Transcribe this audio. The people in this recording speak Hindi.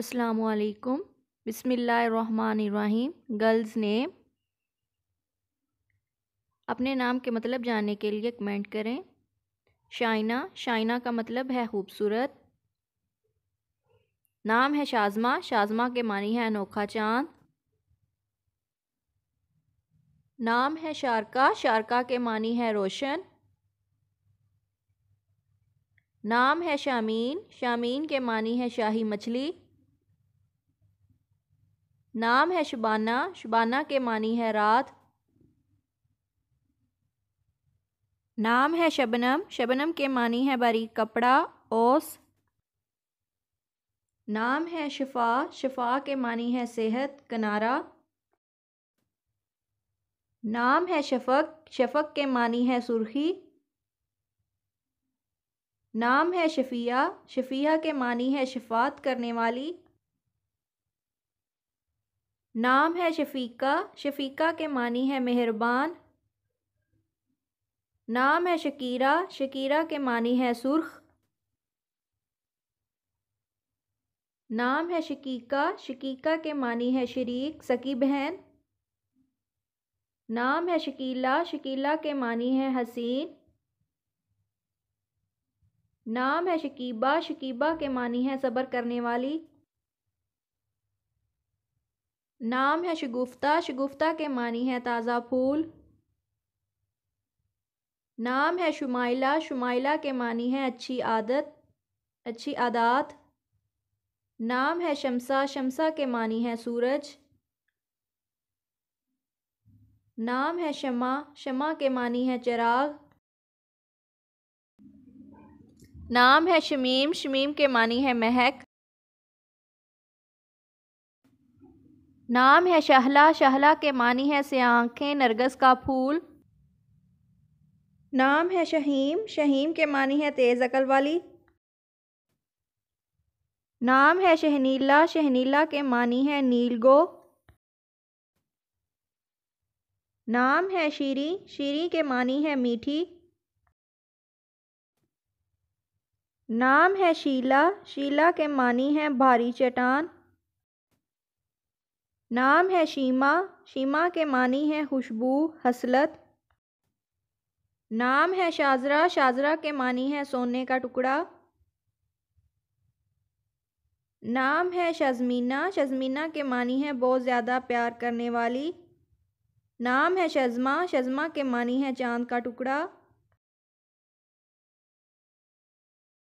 असलकुम बसमीम गर्ल्स नेम अपने नाम के मतलब जानने के लिए कमेंट करें शाइना शाइना का मतलब है खूबसूरत नाम है शाजमा शाजमा के मानी है अनोखा चांद नाम है शारका शारका के मानी है रोशन नाम है शामीन शामीन के मानी है शाही मछली नाम है शुबाना शुबाना के मानी है रात नाम है शबनम शबनम के मानी है बारीक कपड़ा ओस नाम है शफा शफा के मानी है सेहत कनारा नाम है शफक शफक के मानी है सुर्खी नाम है शफिया शफिया के मानी है शफात करने वाली नाम है शफीका शफीका के मानी है मेहरबान नाम है शकीरा शकीरा के मानी है सुर्ख नाम है शकीका शकीका के मानी है शरीक सकी बहन नाम है शकीला शकीला के मानी है हसीन नाम है शकीबा शकीबा के मानी है सब्र करने वाली नाम है शगुफ्ता शगुफ्ता के मानी है ताज़ा फूल नाम है शुमाइला शुमाइला के मानी है अच्छी आदत अच्छी आदात नाम है शमसा शमसा के मानी है सूरज नाम है शमा शमा के मानी है चिराग नाम है शमीम शमीम के मानी है महक नाम है शहला शहला के मानी है से आँखें नरगस का फूल नाम है शहीम शहीम के मानी है तेज़ अकल वाली नाम है शहनीला शहनीला के मानी है नीलगो नाम है शीरी शीरी के मानी है मीठी नाम है शीला शीला के मानी है भारी चट्टान नाम है शीमा शीमा के मानी है खुशबू हसलत नाम है शाजरा शाजरा के मानी है सोने का टुकड़ा नाम है शजमीना शजमीना के मानी है बहुत ज़्यादा प्यार करने वाली नाम है शजमा शजमा के मानी है चांद का टुकड़ा